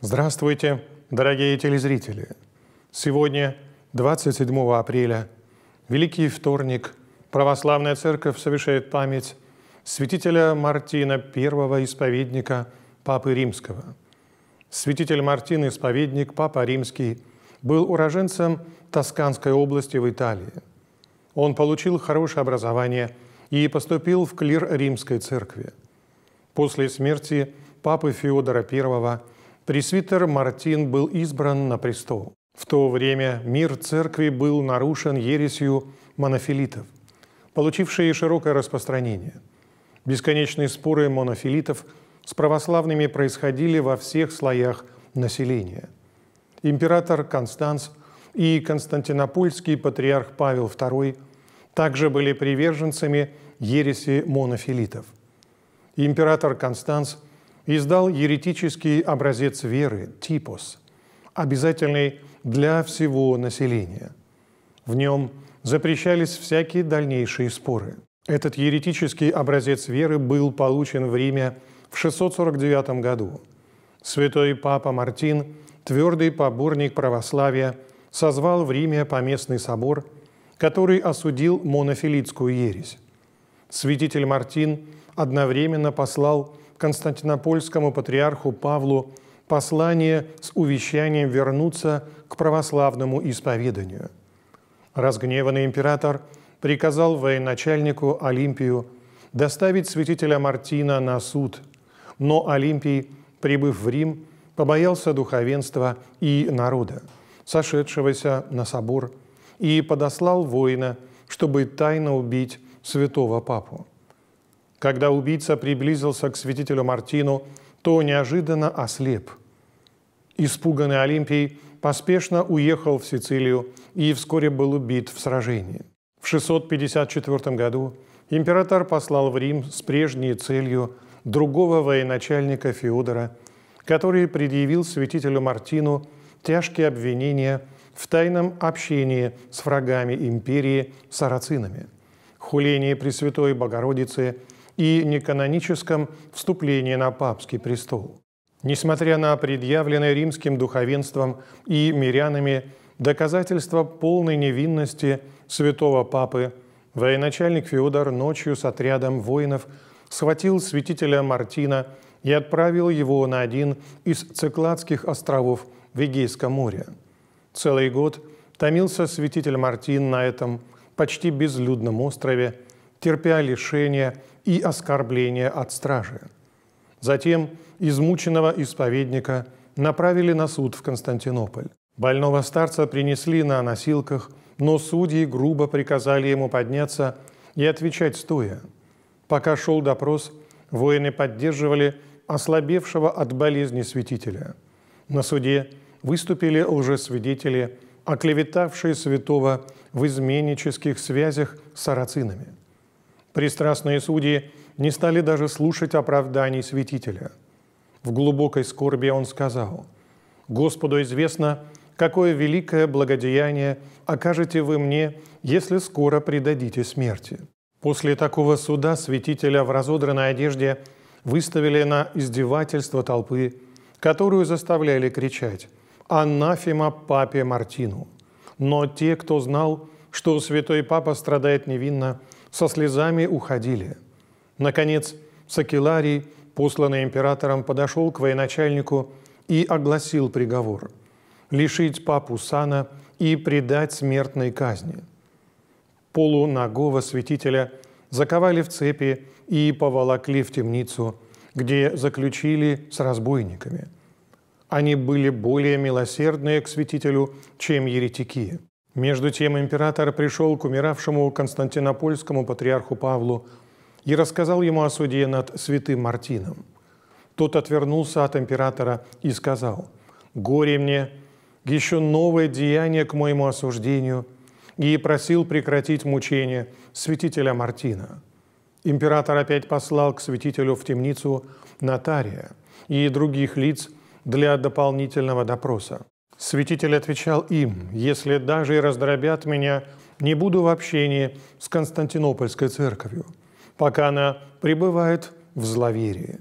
Здравствуйте, дорогие телезрители! Сегодня, 27 апреля, Великий вторник, Православная Церковь совершает память святителя Мартина, первого исповедника Папы Римского. Святитель Мартин, исповедник Папа Римский, был уроженцем Тосканской области в Италии. Он получил хорошее образование и поступил в клир Римской церкви. После смерти папы Феодора I – Пресвитер Мартин был избран на престол. В то время мир церкви был нарушен ересью монофилитов, получившие широкое распространение. Бесконечные споры монофилитов с православными происходили во всех слоях населения. Император Констанс и константинопольский патриарх Павел II также были приверженцами ереси монофилитов. Император Констанс – издал еретический образец веры, типос, обязательный для всего населения. В нем запрещались всякие дальнейшие споры. Этот еретический образец веры был получен в Риме в 649 году. Святой Папа Мартин, твердый поборник православия, созвал в Риме поместный собор, который осудил монофилитскую ересь. Святитель Мартин одновременно послал константинопольскому патриарху Павлу послание с увещанием вернуться к православному исповеданию. Разгневанный император приказал военачальнику Олимпию доставить святителя Мартина на суд, но Олимпий, прибыв в Рим, побоялся духовенства и народа, сошедшегося на собор, и подослал воина, чтобы тайно убить святого папу. Когда убийца приблизился к святителю Мартину, то неожиданно ослеп. Испуганный Олимпий поспешно уехал в Сицилию и вскоре был убит в сражении. В 654 году император послал в Рим с прежней целью другого военачальника Феодора, который предъявил святителю Мартину тяжкие обвинения в тайном общении с врагами империи сарацинами, хулении Пресвятой Богородицы – и неканоническом вступлении на папский престол. Несмотря на предъявленное римским духовенством и мирянами доказательства полной невинности святого папы, военачальник Феодор ночью с отрядом воинов схватил святителя Мартина и отправил его на один из Цикладских островов в Эгейском море. Целый год томился святитель Мартин на этом почти безлюдном острове, терпя лишения и оскорбления от стражи. Затем измученного исповедника направили на суд в Константинополь. Больного старца принесли на носилках, но судьи грубо приказали ему подняться и отвечать стоя. Пока шел допрос, воины поддерживали ослабевшего от болезни святителя. На суде выступили уже свидетели, оклеветавшие святого в изменнических связях с сарацинами. Пристрастные судьи не стали даже слушать оправданий святителя. В глубокой скорби он сказал, «Господу известно, какое великое благодеяние окажете вы мне, если скоро предадите смерти». После такого суда святителя в разодранной одежде выставили на издевательство толпы, которую заставляли кричать «Анафема папе Мартину!». Но те, кто знал, что святой папа страдает невинно – со слезами уходили. Наконец, Сакиларий, посланный императором, подошел к военачальнику и огласил приговор – лишить папу сана и предать смертной казни. Полуногого святителя заковали в цепи и поволокли в темницу, где заключили с разбойниками. Они были более милосердные к святителю, чем еретики. Между тем император пришел к умиравшему константинопольскому патриарху Павлу и рассказал ему о суде над святым Мартином. Тот отвернулся от императора и сказал, «Горе мне, еще новое деяние к моему осуждению», и просил прекратить мучение святителя Мартина. Император опять послал к святителю в темницу нотария и других лиц для дополнительного допроса. Святитель отвечал им, «Если даже и раздробят меня, не буду в общении с Константинопольской церковью, пока она пребывает в зловерии».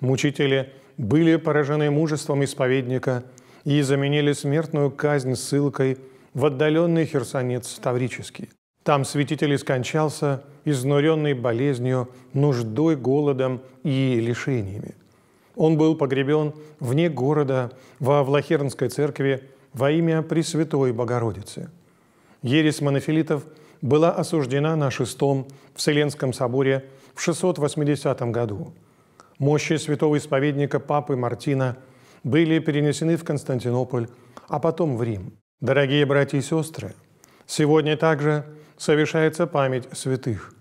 Мучители были поражены мужеством исповедника и заменили смертную казнь ссылкой в отдаленный Херсонец Таврический. Там святитель и скончался, изнуренный болезнью, нуждой, голодом и лишениями – он был погребен вне города во Влахернской церкви во имя Пресвятой Богородицы. Ересь монофилитов была осуждена на Шестом Вселенском соборе в 680 году. Мощи святого исповедника Папы Мартина были перенесены в Константинополь, а потом в Рим. Дорогие братья и сестры, сегодня также совершается память святых,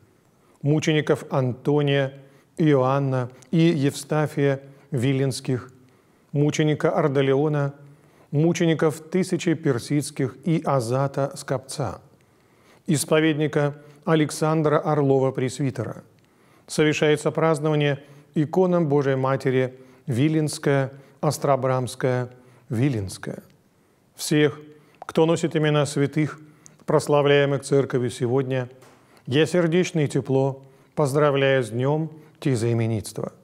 мучеников Антония, Иоанна и Евстафия – Виленских, мученика Ардалеона, мучеников тысячи персидских и Азата Скопца, исповедника Александра Орлова-Пресвитера. Совершается празднование иконам Божией Матери Виленская, Остробрамская, Виленская. Всех, кто носит имена святых, прославляемых Церковью сегодня, я сердечно тепло поздравляю с днем тезаименитства –